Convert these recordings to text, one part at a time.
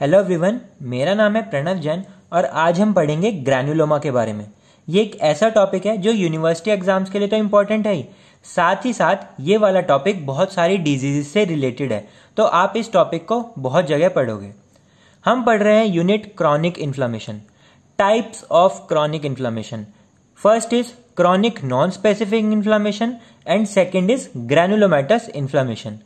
hello everyone मेरा नाम है प्रणव जैन और आज हम पढ़ेंगे ग्रैनुलोमा के बारे में ये एक ऐसा टॉपिक है जो यूनिवर्सिटी एग्जाम्स के लिए तो इम्पोर्टेंट है ही साथ ही साथ ये वाला टॉपिक बहुत सारी डिजीज से रिलेटेड है तो आप इस टॉपिक को बहुत जगह पढ़ोगे हम पढ़ रहे हैं unit chronic inflammation types of chronic inflammation first is chronic non specific inflammation and second is granulomatous inflammation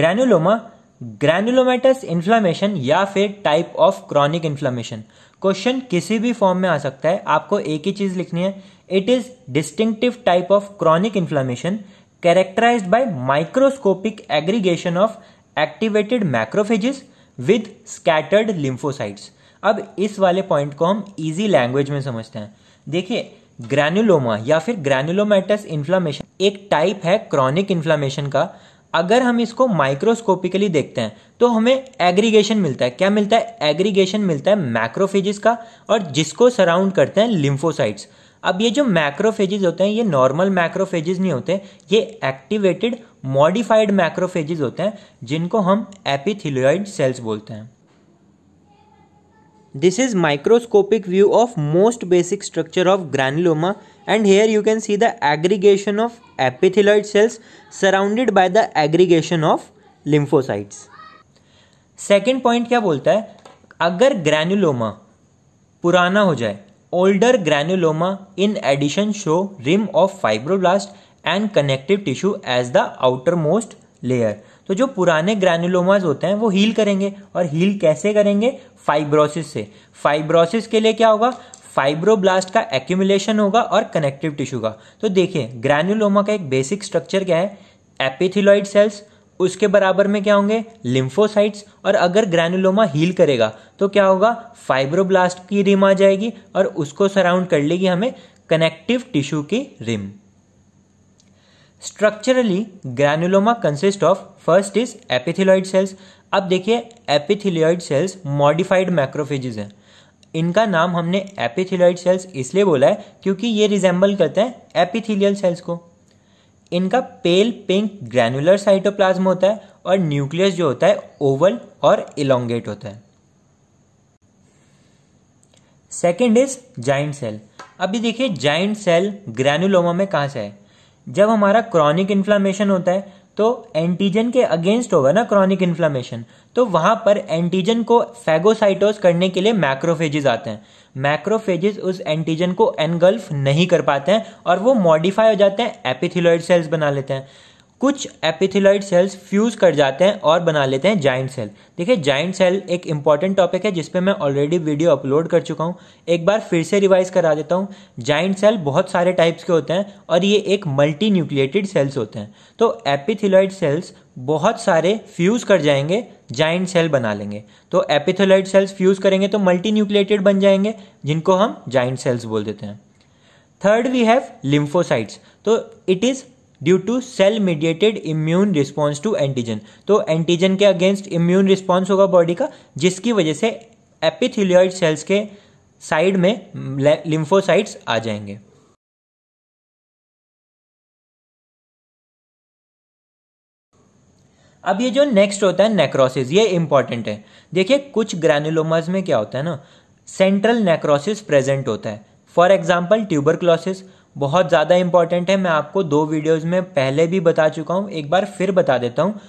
granuloma granulomatous inflammation या फिर type of chronic inflammation question किसी भी फॉर्म में आ सकता है आपको एक ही चीज लिखनी है it is distinctive type of chronic inflammation characterize by microscopic aggregation of activated microphages with scattered lymphocytes अब इस वाले पॉइंट को हम इजी लैंग्वेज में समझते हैं देखिए ग्रैनुलोमा या फिर ग्रैनुलोमेटस इन्फ्लामेशन एक टाइप है क्रॉनिक इन्फ्लामेशन का अगर हम इसको माइक्रोस्कोपिकली देखते हैं तो हमें एग्रीगेशन मिलता है क्या मिलता है एग्रीगेशन मिलता है मैक्रोफेजिस का और जिसको सराउंड करते हैं लिम्फोसाइट्स अब ये जो मैक्रोफेजिस होते हैं ये नॉर्मल मैक्रोफेजिस नहीं होते ये एक्टिवेटेड मॉडिफाइड मैक्रोफेजिस होते हैं जिनको हम एपिथिलोइड सेल्स बोलते हैं this is microscopic view of most basic structure of granuloma and here you can see the aggregation of epithelioid cells surrounded by the aggregation of lymphocytes second point क्या बोलता है अगर ग्रैनुलोमा पुराना हो जाए older granuloma in addition show rim of fibroblast and connective tissue as the outermost layer तो जो पुराने ग्रैनुलोमाज होते हैं वो हील करेंगे और हील कैसे करेंगे फाइब्रोसिस से फाइब्रोसिस के लिए क्या होगा फाइब्रोब्लास्ट का एक्यूमुलेशन होगा और कनेक्टिव टिश्यू का तो देखिए ग्रैनुलोमा का एक बेसिक स्ट्रक्चर क्या है एपिथिलॉइड सेल्स उसके बराबर में क्या होंगे लिम्फोसाइट्स और अगर ग्रैनुलोमा हील करेगा तो क्या होगा फाइब्रोब्लास्ट की रिम आ जाएगी और उसको सराउंड कर लेगी हमें कनेक्टिव टिश्यू की rim structurally granuloma consist of first is epithelioid cells अब देखिए एपिथिलॉइड सेल्स मॉडिफाइड मैक्रोफेजेस हैं इनका नाम हमने एपिथिलॉइड सेल्स इसलिए बोला है क्योंकि ये रिजेंबल करते हैं एपिथिलियल सेल्स को इनका पेल पिंक ग्रैनुलर साइटोप्लाज्म होता है और न्यूक्लियस जो होता है ओवल और इलोंगेट होता है सेकेंड इज जाइंट सेल अभी देखिए जाइंट सेल ग्रैनुलोमा में कहाँ से है जब हमारा क्रॉनिक इन्फ्लामेशन होता है तो एंटीजन के अगेंस्ट होगा ना क्रॉनिक इन्फ्लामेशन तो वहां पर एंटीजन को फैगोसाइटोस करने के लिए मैक्रोफेजेस आते हैं मैक्रोफेजेस उस एंटीजन को एनगल्फ नहीं कर पाते हैं और वो मॉडिफाई हो जाते हैं एपिथिलॉइड सेल्स बना लेते हैं कुछ एपिथिलॉइड सेल्स फ्यूज कर जाते हैं और बना लेते हैं जाइंट सेल देखिए जाइंट सेल एक इंपॉर्टेंट टॉपिक है जिसपे मैं ऑलरेडी वीडियो अपलोड कर चुका हूँ एक बार फिर से रिवाइज करा देता हूँ जाइंट सेल बहुत सारे टाइप्स के होते हैं और ये एक मल्टी न्यूक्लिएटेड सेल्स होते हैं तो एपिथिलॉइड सेल्स बहुत सारे फ्यूज कर जाएंगे जाइंट सेल बना लेंगे तो एपिथिलॉइड सेल्स फ्यूज करेंगे तो मल्टी न्यूक्लिएटेड बन जाएंगे जिनको हम जाइंट सेल्स बोल देते हैं थर्ड वी हैव लिम्फोसाइट्स तो it is due to cell mediated immune response to antigen तो एंटीजन के अगेंस्ट इम्यून रिस्पॉन्स होगा बॉडी का जिसकी वजह से एपिथिलियॉइड सेल्स के साइड में लिम्फोसाइट्स आ जाएंगे अब ये जो नेक्स्ट होता है नेक्रोसिस ये इंपॉर्टेंट है देखिए कुछ ग्रैनुलोमाज में क्या होता है ना सेंट्रल नेक्रोसिस प्रेजेंट होता है फॉर एग्जाम्पल ट्यूबर क्लॉसिस बहुत ज़्यादा इंपॉर्टेंट है मैं आपको दो वीडियोस में पहले भी बता चुका हूँ एक बार फिर बता देता हूँ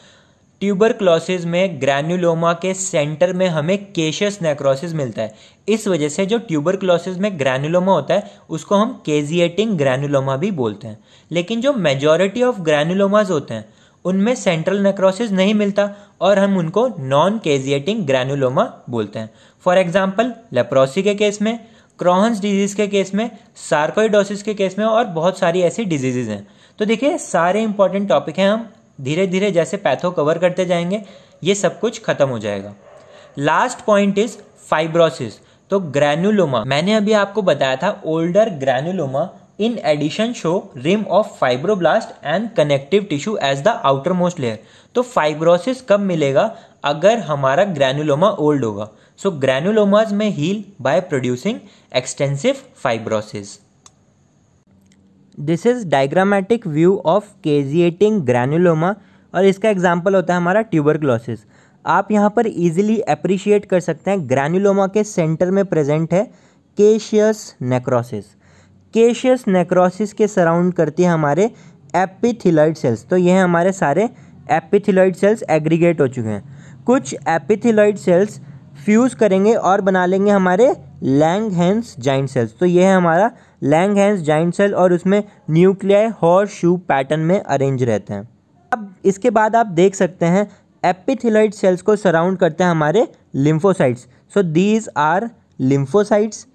ट्यूबर क्लॉसिस में ग्रैन्यूलोमा के सेंटर में हमें केशियस नेक्रोसिस मिलता है इस वजह से जो ट्यूबर क्लॉसिस में ग्रैन्यूलोमा होता है उसको हम केजिएटिंग ग्रैन्यूलोमा भी बोलते हैं लेकिन जो मेजोरिटी ऑफ ग्रैन्यूलोमाज होते हैं उनमें सेंट्रल नेक्रोसिस नहीं मिलता और हम उनको नॉन केजिएटिंग ग्रैन्यूलोमा बोलते हैं फॉर एग्जाम्पल लेप्रोसी के केस में क्रोहन्स डिजीज के केस में सार्कोइडोसिस के केस में और बहुत सारी ऐसी डिजीजेज हैं तो देखिए सारे इंपॉर्टेंट टॉपिक हैं हम धीरे धीरे जैसे पैथो कवर करते जाएंगे ये सब कुछ खत्म हो जाएगा लास्ट पॉइंट इज फाइब्रोसिस तो ग्रैनुलोमा मैंने अभी आपको बताया था older granuloma in addition show rim of fibroblast and connective tissue as the outermost layer तो फाइब्रोसिस कब मिलेगा अगर हमारा ग्रैनुलोमा ओल्ड होगा so granulomas may heal by producing extensive fibrosis this is diagrammatic view of caseating granuloma और इसका example होता है हमारा ट्यूबर क्लोसिस आप यहाँ पर ईजिली अप्रिशिएट कर सकते हैं ग्रैनुलोमा के सेंटर में प्रेजेंट है केशियस नेक्रोसिस केशियस नेक्रोसिस के सराउंड करती है हमारे एपिथिलॉइड सेल्स तो ये हमारे सारे एपिथिलॉइड सेल्स एग्रीगेट हो चुके हैं कुछ एपिथिलॉइड सेल्स फ्यूज़ करेंगे और बना लेंगे हमारे लैंग हैंस जाइंट सेल्स तो ये है हमारा लैंग हैंस जाइंट सेल और उसमें न्यूक्लियाई हॉर शू पैटर्न में अरेंज रहते हैं अब इसके बाद आप देख सकते हैं एपिथिलइड सेल्स को सराउंड करते हैं हमारे lymphocytes so these are lymphocytes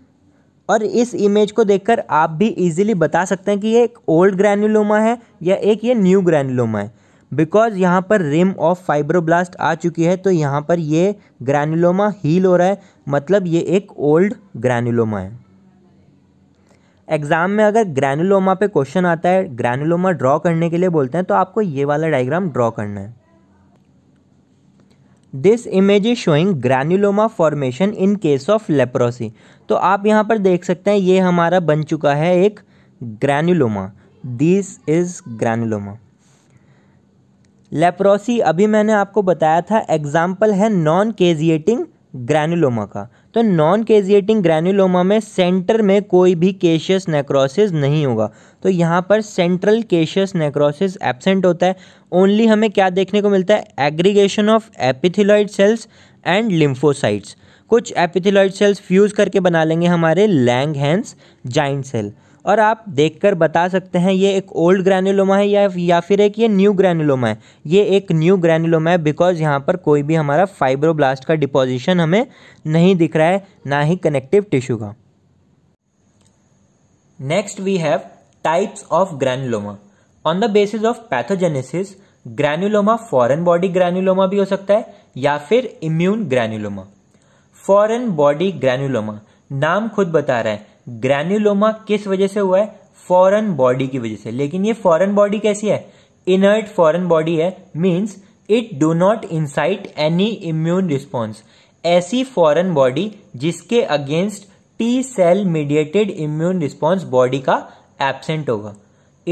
और इस इमेज को देखकर आप भी इजीली बता सकते हैं कि ये एक ओल्ड ग्रैन्युलोमा है या एक ये न्यू ग्रैन्युलोमा है बिकॉज यहाँ पर रिम ऑफ फाइब्रोब्लास्ट आ चुकी है तो यहाँ पर ये ग्रैनुलोमा हील हो रहा है मतलब ये एक ओल्ड ग्रैनुलोमा है एग्ज़ाम में अगर ग्रैनुलोमा पे क्वेश्चन आता है ग्रैनुलोमा ड्रॉ करने के लिए बोलते हैं तो आपको ये वाला डायग्राम ड्रॉ करना है this image is showing granuloma formation in case of leprosy तो आप यहाँ पर देख सकते हैं ये हमारा बन चुका है एक granuloma this is granuloma leprosy अभी मैंने आपको बताया था एग्जाम्पल है नॉन केजिएटिंग ग्रैनुलोमा का तो नॉन केजिएटिंग ग्रैनुलोमा में सेंटर में कोई भी केशियस नेक्रोसिस नहीं होगा तो यहाँ पर सेंट्रल केशियस नेक्रोसिस एबसेंट होता है ओनली हमें क्या देखने को मिलता है aggregation of epithelioid cells and lymphocytes कुछ एपिथिलॉइड सेल्स फ्यूज़ करके बना लेंगे हमारे लैंग हैंस जाइंट सेल और आप देखकर बता सकते हैं ये एक ओल्ड ग्रैनुलोमा है या या फिर एक ये न्यू ग्रैनुलोमा है ये एक न्यू ग्रैनुलोमा है बिकॉज यहाँ पर कोई भी हमारा फाइब्रोब्लास्ट का डिपोजिशन हमें नहीं दिख रहा है ना ही कनेक्टिव टिश्यू का next we have types of granuloma on the basis of pathogenesis granuloma foreign body granuloma भी हो सकता है या फिर immune granuloma foreign body granuloma नाम खुद बता रहा है ग्रैन्यूलोमा किस वजह से हुआ है फॉरन बॉडी की वजह से लेकिन ये फॉरन बॉडी कैसी है इनर्ट फॉरन बॉडी है means it do not incite any immune response ऐसी फॉरन बॉडी जिसके against T cell mediated immune response body का एबसेंट होगा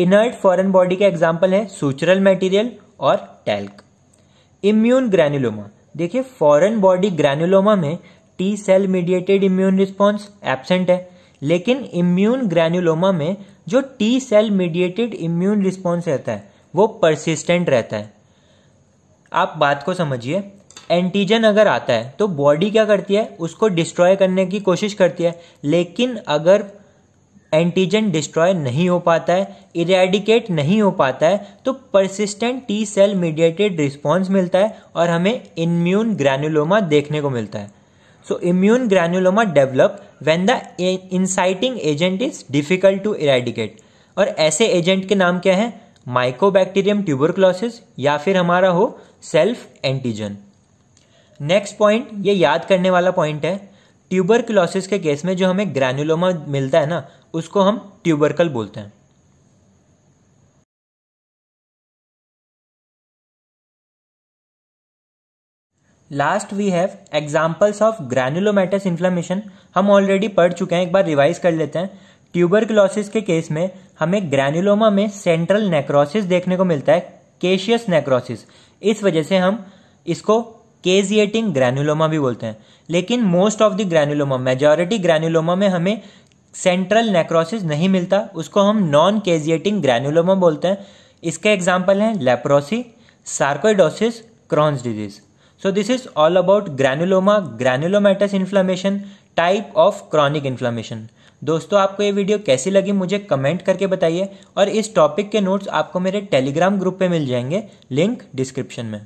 इनर्ट फॉरन बॉडी का एग्जाम्पल है सूचरल मेटीरियल और टैल्क इम्यून ग्रैनुलोमा देखिए फॉरन बॉडी ग्रैनुलोमा में T cell mediated immune response absent है लेकिन इम्यून ग्रैन्यूलोमा में जो T cell mediated immune response रहता है वो परसिस्टेंट रहता है आप बात को समझिए एंटीजन अगर आता है तो बॉडी क्या करती है उसको डिस्ट्रॉय करने की कोशिश करती है लेकिन अगर एंटीजन डिस्ट्रॉय नहीं हो पाता है इरेडिकेट नहीं हो पाता है तो persistent T cell mediated response मिलता है और हमें इम्यून ग्रैन्युलोमा देखने को मिलता है so immune granuloma develop when the inciting agent is difficult to eradicate और ऐसे एजेंट के नाम क्या है माइकोबैक्टीरियम ट्यूबरक्लोसिस या फिर हमारा हो सेल्फ एंटीजन नेक्स्ट पॉइंट ये याद करने वाला पॉइंट है ट्यूबरक्लोसिस के केस में जो हमें ग्रैनुलोमा मिलता है ना उसको हम ट्यूबरकल बोलते हैं last we have examples of granulomatous inflammation हम ऑलरेडी पढ़ चुके हैं एक बार रिवाइज कर लेते हैं ट्यूबर के केस में हमें ग्रैनुलोमा में सेंट्रल नेक्रोसिस देखने को मिलता है केशियस नेक्रोसिस इस वजह से हम इसको केजिएटिंग ग्रैनुलोमा भी बोलते हैं लेकिन most of the granuloma majority granuloma में हमें सेंट्रल नेक्रोसिस नहीं मिलता उसको हम नॉन केजिएटिंग ग्रैनुलोमा बोलते हैं इसके एग्जाम्पल हैं leprosy sarcoidosis Crohn's disease so this is all about granuloma granulomatous inflammation type of chronic inflammation दोस्तों आपको ये वीडियो कैसी लगी मुझे कमेंट करके बताइए और इस टॉपिक के नोट्स आपको मेरे टेलीग्राम ग्रुप पे मिल जाएंगे लिंक डिस्क्रिप्शन में